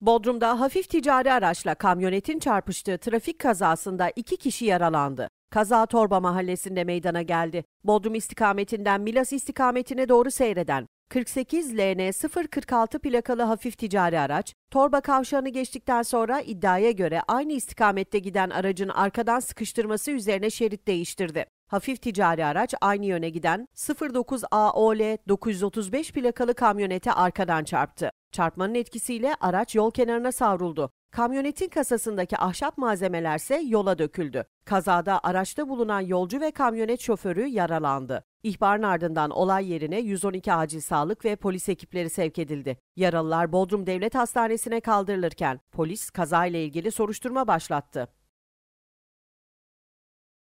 Bodrum'da hafif ticari araçla kamyonetin çarpıştığı trafik kazasında iki kişi yaralandı. Kaza Torba mahallesinde meydana geldi. Bodrum istikametinden Milas istikametine doğru seyreden 48 LN 046 plakalı hafif ticari araç, Torba kavşağını geçtikten sonra iddiaya göre aynı istikamette giden aracın arkadan sıkıştırması üzerine şerit değiştirdi. Hafif ticari araç aynı yöne giden 09 AOL 935 plakalı kamyonete arkadan çarptı. Çarpmanın etkisiyle araç yol kenarına savruldu. Kamyonetin kasasındaki ahşap malzemelerse yola döküldü. Kazada araçta bulunan yolcu ve kamyonet şoförü yaralandı. İhbarın ardından olay yerine 112 acil sağlık ve polis ekipleri sevk edildi. Yaralılar Bodrum Devlet Hastanesi'ne kaldırılırken polis kazayla ilgili soruşturma başlattı.